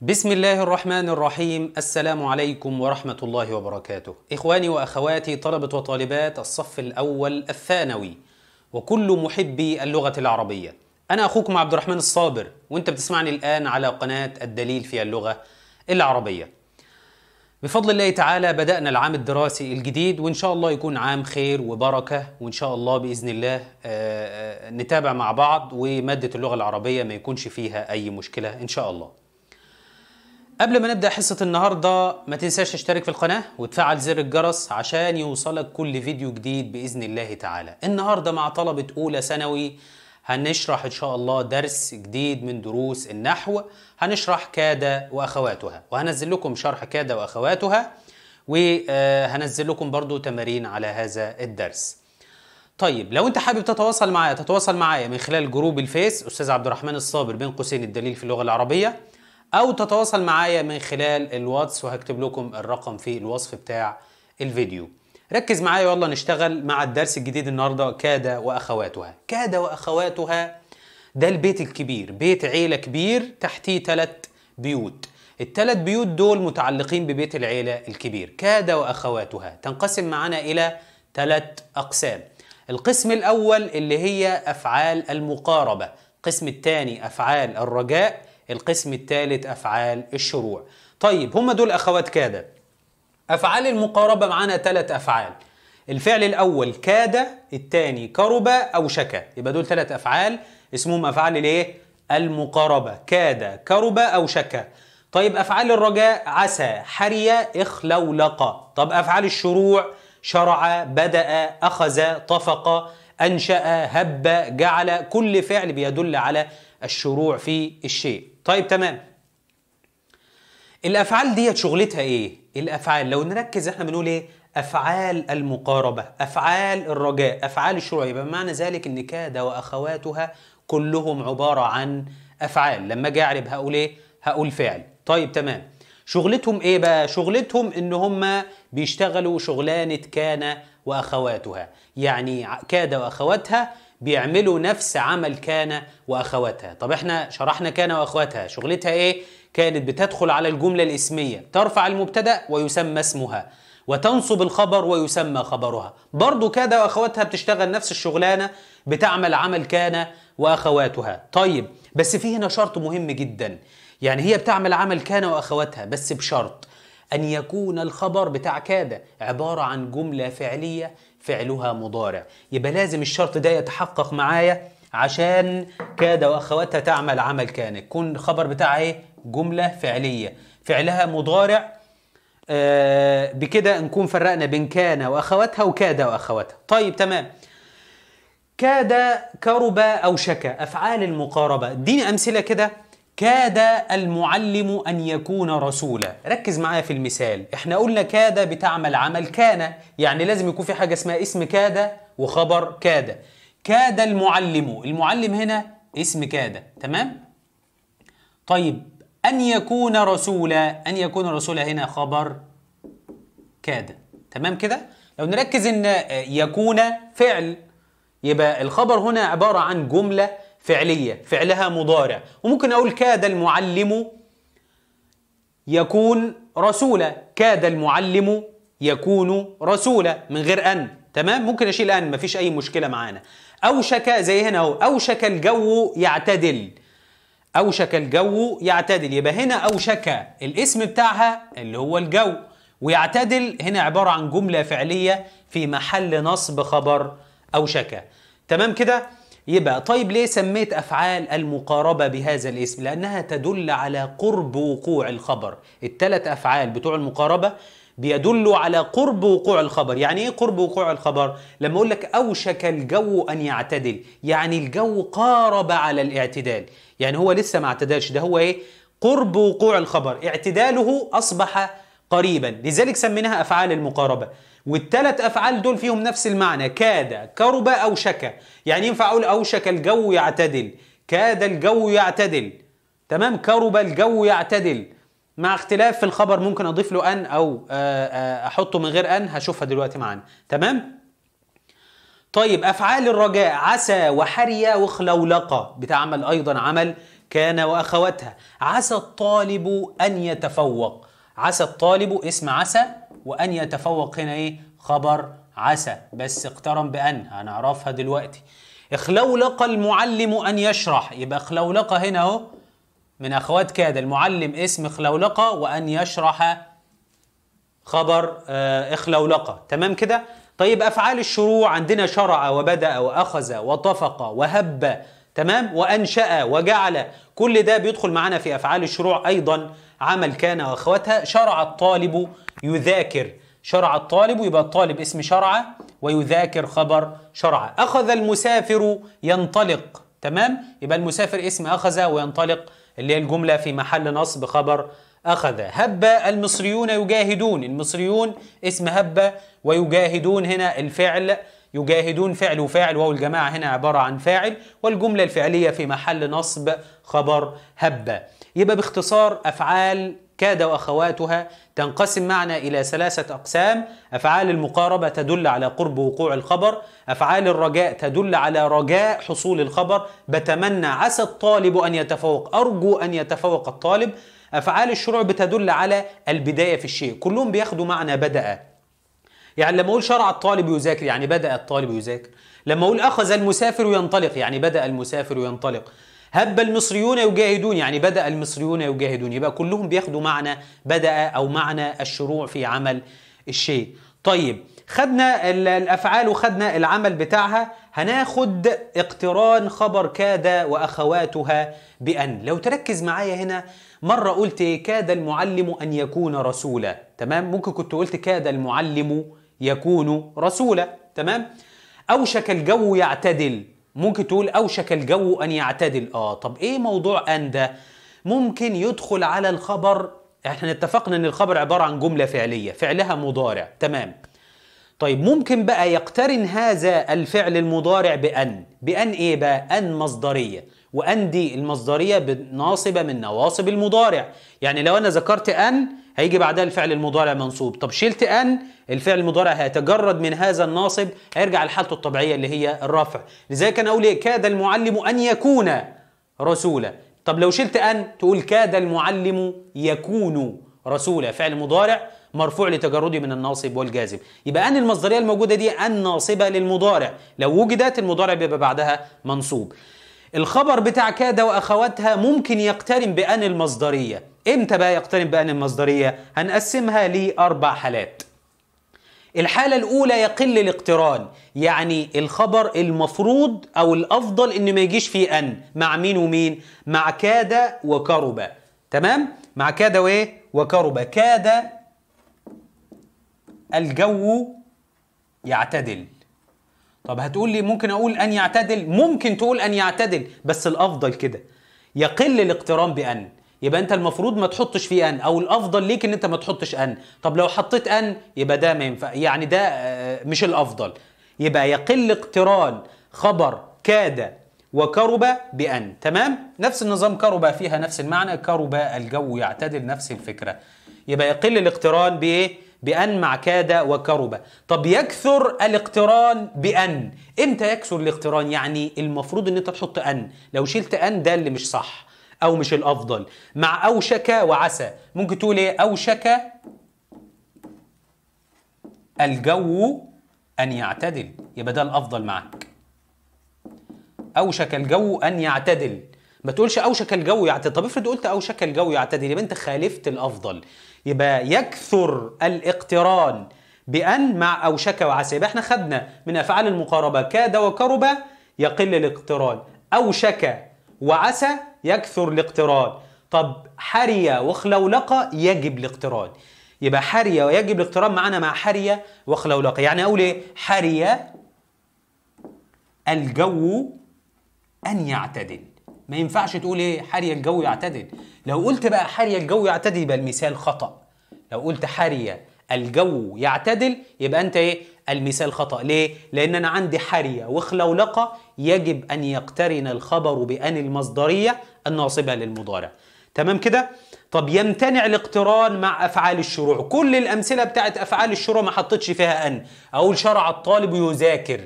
بسم الله الرحمن الرحيم السلام عليكم ورحمة الله وبركاته إخواني وأخواتي طلبة وطالبات الصف الأول الثانوي وكل محبي اللغة العربية أنا أخوكم عبد الرحمن الصابر وأنت بتسمعني الآن على قناة الدليل في اللغة العربية بفضل الله تعالى بدأنا العام الدراسي الجديد وإن شاء الله يكون عام خير وبركة وإن شاء الله بإذن الله آه، آه، نتابع مع بعض ومادة اللغة العربية ما يكونش فيها أي مشكلة إن شاء الله قبل ما نبدأ حصة النهاردة ما تنساش تشترك في القناة وتفعل زر الجرس عشان يوصلك كل فيديو جديد بإذن الله تعالى النهاردة مع طلبة أولى ثانوي هنشرح إن شاء الله درس جديد من دروس النحو هنشرح كادة وأخواتها وهنزل لكم شرح كادة وأخواتها وهنزل لكم برضو تمارين على هذا الدرس طيب لو انت حابب تتواصل معايا تتواصل معايا من خلال جروب الفيس استاذ عبد الرحمن الصابر بين قوسين الدليل في اللغه العربيه او تتواصل معايا من خلال الواتس وهكتب لكم الرقم في الوصف بتاع الفيديو ركز معايا والله نشتغل مع الدرس الجديد النهارده كادا واخواتها كادا واخواتها ده البيت الكبير بيت عيله كبير تحتيه ثلاث بيوت الثلاث بيوت دول متعلقين ببيت العيله الكبير كادا واخواتها تنقسم معنا الى ثلاث اقسام القسم الاول اللي هي افعال المقاربه القسم الثاني افعال الرجاء القسم الثالث أفعال الشروع طيب هم دول أخوات كاد أفعال المقاربة معانا ثلاث أفعال الفعل الأول كاد الثاني كرب أو شكا يبقى دول ثلاث أفعال اسمهم أفعال الإيه؟ المقاربة كاد كرب أو شكا طيب أفعال الرجاء عسى حري اخلولق طب أفعال الشروع شرع بدأ أخذ طفق أنشأ هب جعل كل فعل بيدل على الشروع في الشيء طيب تمام الافعال ديت شغلتها ايه الافعال لو نركز احنا بنقول ايه افعال المقاربه افعال الرجاء افعال الشروع يبقى معنى ذلك ان كاد واخواتها كلهم عباره عن افعال لما اجي اعرب هقول ايه هقول فعل طيب تمام شغلتهم ايه بقى شغلتهم ان هم بيشتغلوا شغلانه كان واخواتها يعني كاد واخواتها بيعملوا نفس عمل كان واخواتها طب احنا شرحنا كان واخواتها شغلتها ايه كانت بتدخل على الجمله الاسميه ترفع المبتدا ويسمى اسمها وتنصب الخبر ويسمى خبرها برضو كده واخواتها بتشتغل نفس الشغلانه بتعمل عمل كان واخواتها طيب بس في هنا شرط مهم جدا يعني هي بتعمل عمل كان واخواتها بس بشرط أن يكون الخبر بتاع كاد عبارة عن جملة فعلية فعلها مضارع يبقى لازم الشرط ده يتحقق معايا عشان كاد وأخواتها تعمل عمل كان يكون الخبر بتاعها إيه؟ جملة فعلية فعلها مضارع آه بكده نكون فرقنا بين كان وأخواتها وكاد وأخواتها طيب تمام كاد كرب أو شكا أفعال المقاربة اديني أمثلة كده كاد المعلم أن يكون رسولا ركز معايا في المثال احنا قلنا كاد بتعمل عمل كان يعني لازم يكون في حاجة اسمها اسم كاد وخبر كاد كاد المعلم المعلم هنا اسم كاد تمام طيب أن يكون رسولا أن يكون رسولا هنا خبر كاد تمام كده لو نركز أن يكون فعل يبقى الخبر هنا عبارة عن جملة فعلية فعلها مضارع وممكن أقول كاد المعلم يكون رسولا كاد المعلم يكون رسولا من غير أن تمام ممكن أشيل أن مفيش أي مشكلة معانا أوشك زي هنا أهو أوشك الجو يعتدل أوشك الجو يعتدل يبقى هنا أوشك الاسم بتاعها اللي هو الجو ويعتدل هنا عبارة عن جملة فعلية في محل نصب خبر أوشك تمام كده يبقى طيب ليه سميت أفعال المقاربة بهذا الاسم؟ لأنها تدل على قرب وقوع الخبر الثلاث أفعال بتوع المقاربة بيدلوا على قرب وقوع الخبر يعني ايه قرب وقوع الخبر لما اقول لك اوشك الجو ان يعتدل يعني الجو قارب على الاعتدال يعني هو لسه ما اعتدلش ده هو ايه قرب وقوع الخبر اعتداله اصبح قريبا لذلك سميناها أفعال المقاربة والثلاث أفعال دول فيهم نفس المعنى كاد كرب أوشك يعني ينفع أقول أوشك الجو يعتدل كاد الجو يعتدل تمام كرب الجو يعتدل مع اختلاف في الخبر ممكن أضيف له أن أو آه، آه، أحطه من غير أن هشوفها دلوقتي معانا تمام طيب أفعال الرجاء عسى وحريا وخلولقة بتعمل أيضا عمل كان وأخواتها عسى الطالب أن يتفوق عسى الطالب اسم عسى وأن يتفوق هنا إيه خبر عسى بس اقترن بأن هنعرفها دلوقتي اخلولق المعلم أن يشرح يبقى اخلولقة هنا أهو من أخوات كاد المعلم اسم اخلولقة وأن يشرح خبر آه، اخلولقة تمام كده طيب أفعال الشروع عندنا شرع وبدأ وأخذ وطفق وهب تمام وأنشأ وجعل كل ده بيدخل معانا في أفعال الشروع أيضا عمل كان واخواتها شرع الطالب يذاكر شرع الطالب يبقى الطالب اسم شرع ويذاكر خبر شرع أخذ المسافر ينطلق تمام يبقى المسافر اسم أخذ وينطلق اللي هي الجملة في محل نصب خبر أخذ هب المصريون يجاهدون المصريون اسم هب ويجاهدون هنا الفعل يجاهدون فعل وفاعل وهو الجماعة هنا عبارة عن فاعل والجملة الفعلية في محل نصب خبر هب يبقى باختصار أفعال كاد واخواتها تنقسم معنا الى ثلاثه اقسام افعال المقاربه تدل على قرب وقوع الخبر افعال الرجاء تدل على رجاء حصول الخبر بتمنى عسى الطالب ان يتفوق ارجو ان يتفوق الطالب افعال الشروع بتدل على البدايه في الشيء كلهم بياخدوا معنى بدا يعني لما اقول شرع الطالب يذاكر يعني بدا الطالب يذاكر لما اقول اخذ المسافر ينطلق يعني بدا المسافر ينطلق هب المصريون يجاهدون يعني بدأ المصريون يجاهدون يبقى كلهم بياخدوا معنى بدأ أو معنى الشروع في عمل الشيء طيب خدنا الأفعال وخدنا العمل بتاعها هناخد اقتران خبر كاد وأخواتها بأن لو تركز معايا هنا مرة قلت كاد المعلم أن يكون رسولا تمام ممكن كنت قلت كاد المعلم يكون رسولا تمام أوشك الجو يعتدل ممكن تقول أوشك الجو أن يعتدل آه طب إيه موضوع أن ده؟ ممكن يدخل على الخبر احنا اتفقنا ان الخبر عبارة عن جملة فعلية فعلها مضارع تمام طيب ممكن بقى يقترن هذا الفعل المضارع بأن بأن إيه بقى أن مصدرية وان دي المصدريه بناصبه من نواصب المضارع يعني لو انا ذكرت ان هيجي بعدها الفعل المضارع منصوب طب شلت ان الفعل المضارع هيتجرد من هذا الناصب هيرجع لحالته الطبيعيه اللي هي الرفع لذلك انا اقول ايه كاد المعلم ان يكون رسولا طب لو شلت ان تقول كاد المعلم يكون رسولا فعل مضارع مرفوع لتجرده من الناصب والجازم يبقى ان المصدريه الموجوده دي ان ناصبه للمضارع لو وجدت المضارع بيبقى بعدها منصوب الخبر بتاع كاد واخواتها ممكن يقترن بان المصدريه امتى بقى يقترن بان المصدريه هنقسمها لاربع حالات الحالة الأولى يقل الاقتران يعني الخبر المفروض أو الأفضل إنه ما يجيش فيه أن مع مين ومين مع كاد وكربة تمام مع كاد وإيه وكربة كاد الجو يعتدل طب هتقول لي ممكن اقول ان يعتدل ممكن تقول ان يعتدل بس الافضل كده يقل الاقتران بان يبقى انت المفروض ما تحطش فيه ان او الافضل ليك ان انت ما تحطش ان طب لو حطيت ان يبقى ده ما ينفع يعني ده آه، مش الافضل يبقى يقل اقتران خبر كاد وكرب بان تمام نفس النظام كرب فيها نفس المعنى كرب الجو يعتدل نفس الفكره يبقى يقل الاقتران بايه بأن مع كاد وكرب طب يكثر الاقتران بأن إمتى يكثر الاقتران يعني المفروض أن أنت تحط أن لو شلت أن ده اللي مش صح أو مش الأفضل مع أوشك وعسى ممكن تقول إيه أوشك الجو أن يعتدل يبقى ده الأفضل معك أوشك الجو أن يعتدل ما تقولش اوشك الجو يعتدل طب افرض قلت اوشك الجو يعتدل يبقى انت خالفت الافضل يبقى يكثر الاقتران بان مع اوشك وعسى يبقى احنا خدنا من افعال المقاربه كاد وكرب يقل الاقتران اوشك وعسى يكثر الاقتران طب حري وخلولقه يجب الاقتران يبقى حريه ويجب الاقتران معانا مع حريه وخلولقه يعني اقول ايه حريه الجو ان يعتدل ما ينفعش تقول ايه حاري الجو يعتدل لو قلت بقى حاري الجو يعتدل يبقى المثال خطا لو قلت حاري الجو يعتدل يبقى انت ايه المثال خطا ليه لان انا عندي حريه وخلولقه يجب ان يقترن الخبر بان المصدريه الناصبه للمضارع تمام كده طب يمتنع الاقتران مع افعال الشروع كل الامثله بتاعت افعال الشروع ما حطيتش فيها ان اقول شرع الطالب يذاكر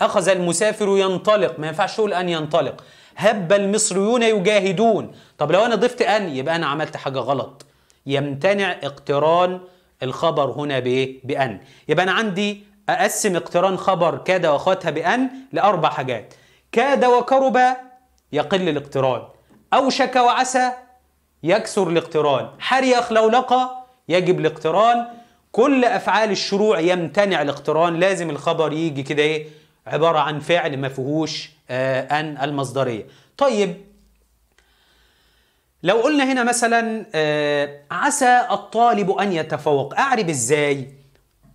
اخذ المسافر ينطلق ما ينفعش تقول ان ينطلق هب المصريون يجاهدون طب لو انا ضفت ان يبقى انا عملت حاجه غلط يمتنع اقتران الخبر هنا بايه بان يبقى انا عندي اقسم اقتران خبر كاد واخواتها بان لاربع حاجات كاد وكرب يقل الاقتران اوشك وعسى يكثر الاقتران حريخ لو لقى يجب الاقتران كل افعال الشروع يمتنع الاقتران لازم الخبر يجي كده ايه عبارة عن فعل ما فيهوش آه، أن المصدرية طيب لو قلنا هنا مثلا آه، عسى الطالب أن يتفوق أعرب إزاي؟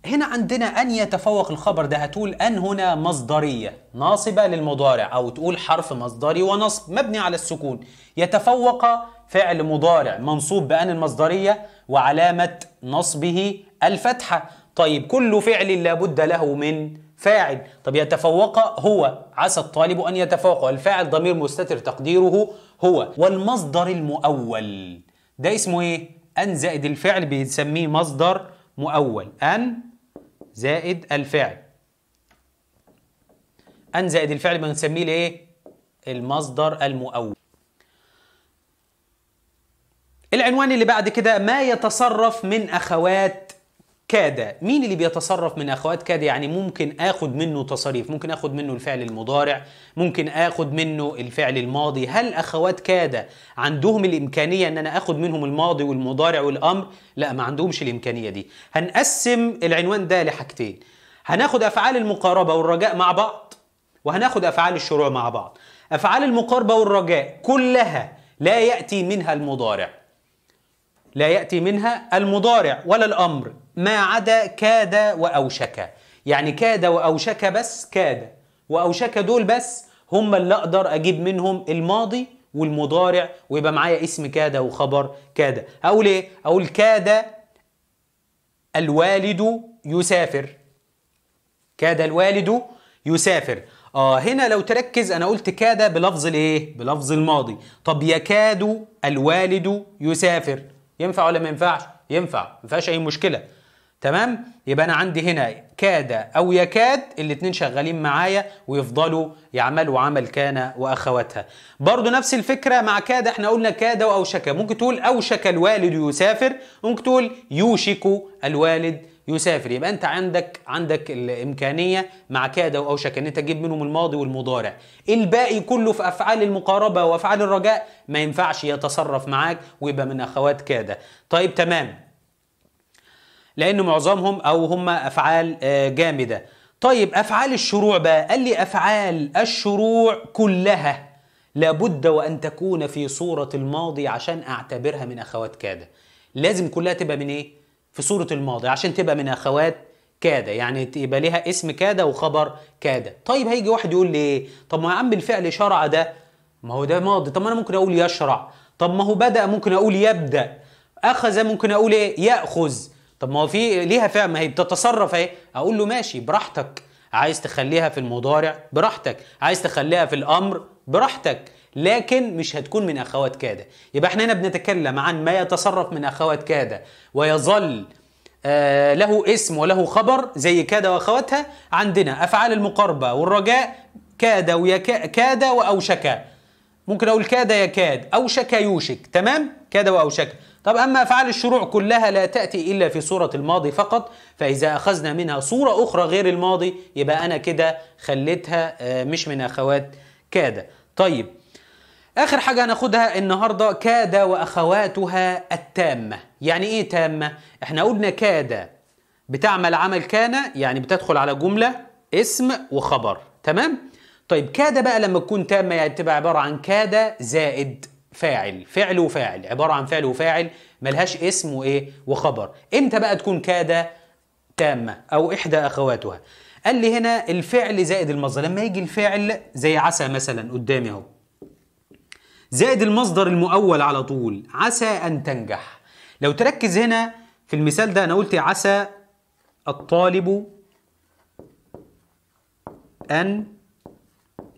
هنا عندنا أن يتفوق الخبر ده هتقول أن هنا مصدرية ناصبة للمضارع أو تقول حرف مصدري ونصب مبني على السكون يتفوق فعل مضارع منصوب بأن المصدرية وعلامة نصبه الفتحة طيب كل فعل لابد له من فاعل طب يتفوق هو عسى الطالب أن يتفوق الفاعل ضمير مستتر تقديره هو والمصدر المؤول ده اسمه إيه؟ أن زائد الفعل بنسميه مصدر مؤول أن زائد الفعل أن زائد الفعل بنسميه لإيه؟ المصدر المؤول العنوان اللي بعد كده ما يتصرف من أخوات كاد مين اللي بيتصرف من اخوات كاد يعني ممكن اخد منه تصريف ممكن اخد منه الفعل المضارع ممكن اخد منه الفعل الماضي هل اخوات كاد عندهم الامكانيه ان انا اخد منهم الماضي والمضارع والامر لا ما عندهمش الامكانيه دي هنقسم العنوان ده لحاجتين هناخد افعال المقاربه والرجاء مع بعض وهناخد افعال الشروع مع بعض افعال المقاربه والرجاء كلها لا ياتي منها المضارع لا ياتي منها المضارع ولا الامر ما عدا كاد وأوشك يعني كاد وأوشك بس كاد وأوشك دول بس هم اللي أقدر أجيب منهم الماضي والمضارع ويبقى معايا اسم كاد وخبر كاد أقول إيه؟ أقول كاد الوالد يسافر كاد الوالد يسافر آه هنا لو تركز أنا قلت كاد بلفظ الإيه؟ بلفظ الماضي طب يكاد الوالد يسافر ينفع ولا ما ينفعش؟ ينفع ما فيهاش أي مشكلة تمام يبقى انا عندي هنا كاد او يكاد الاثنين شغالين معايا ويفضلوا يعملوا عمل كان واخواتها برضو نفس الفكره مع كاد احنا قلنا كاد واوشك ممكن تقول اوشك الوالد يسافر ممكن تقول يوشك الوالد يسافر يبقى انت عندك عندك الامكانيه مع كاد واوشك ان انت تجيب منهم الماضي والمضارع الباقي كله في افعال المقاربه وافعال الرجاء ما ينفعش يتصرف معاك ويبقى من اخوات كاد طيب تمام لان معظمهم او هم افعال آه، جامده طيب افعال الشروع بقى قال لي افعال الشروع كلها لابد وان تكون في صوره الماضي عشان اعتبرها من اخوات كاده لازم كلها تبقى من ايه في صوره الماضي عشان تبقى من اخوات كاد يعني تبقى ليها اسم كاد وخبر كاد طيب هيجي واحد يقول لي ايه طب ما يا عم الفعل شرع ده ما هو ده ماضي طب ما انا ممكن اقول يشرع طب ما هو بدا ممكن اقول يبدا اخذ ممكن اقول ايه ياخذ طب ما هو في ليها فعل ما هي بتتصرف اهي اقول له ماشي براحتك عايز تخليها في المضارع براحتك عايز تخليها في الامر براحتك لكن مش هتكون من اخوات كاده يبقى احنا هنا بنتكلم عن ما يتصرف من اخوات كاده ويظل آه له اسم وله خبر زي كاده واخواتها عندنا افعال المقاربه والرجاء كاد ويكاد كاد واوشك ممكن اقول كاد يكاد اوشك يوشك تمام كاد واوشك طب أما أفعال الشروع كلها لا تأتي إلا في صورة الماضي فقط فإذا أخذنا منها صورة أخرى غير الماضي يبقى أنا كده خليتها آه، مش من أخوات كاد طيب آخر حاجة هناخدها النهاردة كاد وأخواتها التامة يعني إيه تامة؟ إحنا قلنا كاد بتعمل عمل كان يعني بتدخل على جملة اسم وخبر تمام؟ طيب كاد بقى لما تكون تامة يعني تبقى عبارة عن كاد زائد فاعل فعل وفاعل عبارة عن فعل وفاعل ملهاش اسم وإيه وخبر إمتى بقى تكون كاد تامة أو إحدى أخواتها قال لي هنا الفعل زائد المصدر لما يجي الفعل زي عسى مثلا قدامي اهو زائد المصدر المؤول على طول عسى أن تنجح لو تركز هنا في المثال ده أنا قلت عسى الطالب أن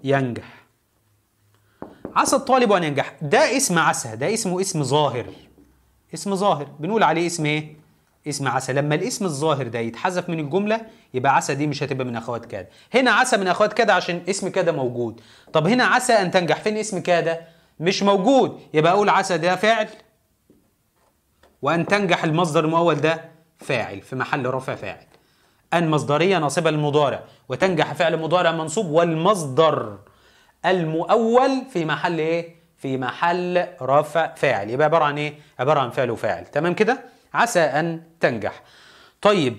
ينجح عسى الطالب ان ينجح ده اسم عسى ده اسمه اسم ظاهر اسم ظاهر بنقول عليه اسم ايه اسم عسى لما الاسم الظاهر ده يتحذف من الجمله يبقى عسى دي مش هتبقى من اخوات كاد هنا عسى من اخوات كاد عشان اسم كاد موجود طب هنا عسى ان تنجح فين اسم كاد مش موجود يبقى اقول عسى ده فاعل وان تنجح المصدر المؤول ده فاعل في محل رفع فاعل ان مصدريه ناصبه للمضارع وتنجح فعل مضارع منصوب والمصدر المؤول في محل ايه؟ في محل رفع فاعل يبقى عباره عن ايه؟ عباره عن فعل وفاعل تمام كده؟ عسى ان تنجح. طيب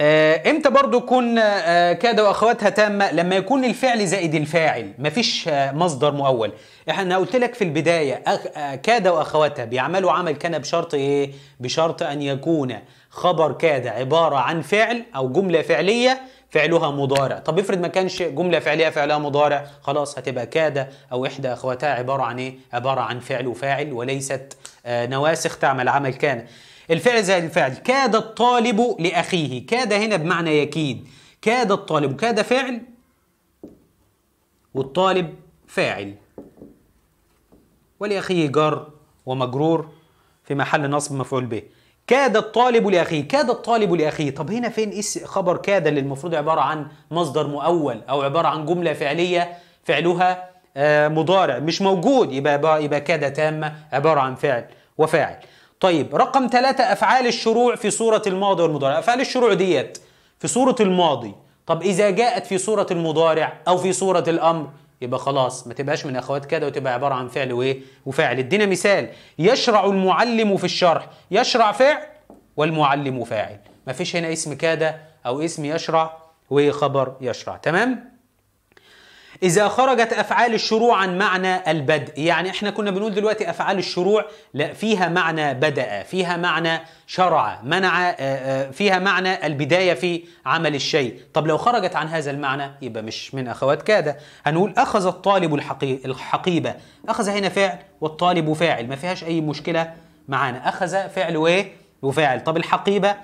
آه امتى برضو يكون آه كاد واخواتها تامه لما يكون الفعل زائد الفاعل مفيش آه مصدر مؤول احنا قلت لك في البدايه أخ... آه كاد واخواتها بيعملوا عمل كان بشرط ايه بشرط ان يكون خبر كاد عباره عن فعل او جمله فعليه فعلها مضارع طب افرض ما كانش جمله فعليه فعلها مضارع خلاص هتبقى كاد او احدى اخواتها عباره عن ايه عباره عن فعل وفاعل وليست آه، نواسخ تعمل عمل كان الفعل زائد الفعل كاد الطالب لاخيه كاد هنا بمعنى يكيد كاد الطالب كاد فعل والطالب فاعل ولأخيه جار ومجرور في محل نصب مفعول به كاد الطالب لاخيه كاد الطالب لاخيه طب هنا فين إيه خبر كاد اللي المفروض عباره عن مصدر مؤول او عباره عن جمله فعليه فعلها آه، مضارع مش موجود يبقى يبقى كاد تامه عباره عن فعل وفاعل طيب رقم ثلاثة أفعال الشروع في صورة الماضي والمضارع أفعال الشروع ديت في صورة الماضي طب إذا جاءت في صورة المضارع أو في صورة الأمر يبقى خلاص ما تبقاش من اخوات كده وتبقى عباره عن فعل وايه وفاعل ادينا مثال يشرع المعلم في الشرح يشرع فعل والمعلم فاعل ما فيش هنا اسم كده او اسم يشرع وخبر إيه؟ يشرع تمام إذا خرجت أفعال الشروع عن معنى البدء يعني إحنا كنا بنقول دلوقتي أفعال الشروع لا فيها معنى بدأ فيها معنى شرع منع آه، آه، فيها معنى البداية في عمل الشيء طب لو خرجت عن هذا المعنى يبقى مش من أخوات كادة هنقول أخذ الطالب الحقيبة أخذ هنا فعل والطالب فاعل ما فيهاش أي مشكلة معانا أخذ فعل وإيه وفاعل طب الحقيبة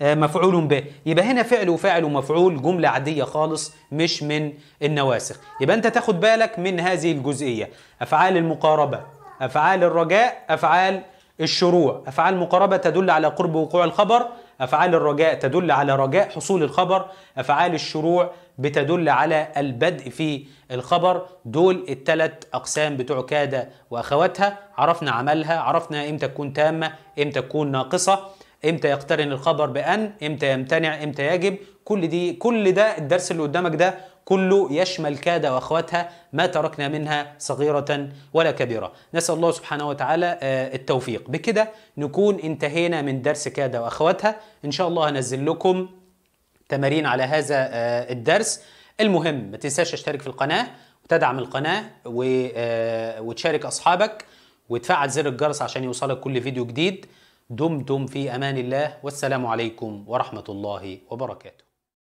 آه، مفعول به يبقى هنا فعل وفاعل ومفعول جملة عادية خالص مش من النواسخ يبقى أنت تاخد بالك من هذه الجزئية أفعال المقاربة أفعال الرجاء أفعال الشروع أفعال المقاربة تدل على قرب وقوع الخبر أفعال الرجاء تدل على رجاء حصول الخبر أفعال الشروع بتدل على البدء في الخبر دول التلات أقسام بتوع كادة وأخواتها عرفنا عملها عرفنا إمتى تكون تامة إمتى تكون ناقصة امتى يقترن الخبر بان امتى يمتنع امتى يجب كل دي كل ده الدرس اللي قدامك ده كله يشمل كاد واخواتها ما تركنا منها صغيره ولا كبيره نسال الله سبحانه وتعالى آه، التوفيق بكده نكون انتهينا من درس كاد واخواتها ان شاء الله هنزل لكم تمارين على هذا آه، الدرس المهم ما تنساش تشترك في القناه وتدعم القناه آه، وتشارك اصحابك وتفعل زر الجرس عشان يوصلك كل فيديو جديد دمتم في امان الله والسلام عليكم ورحمه الله وبركاته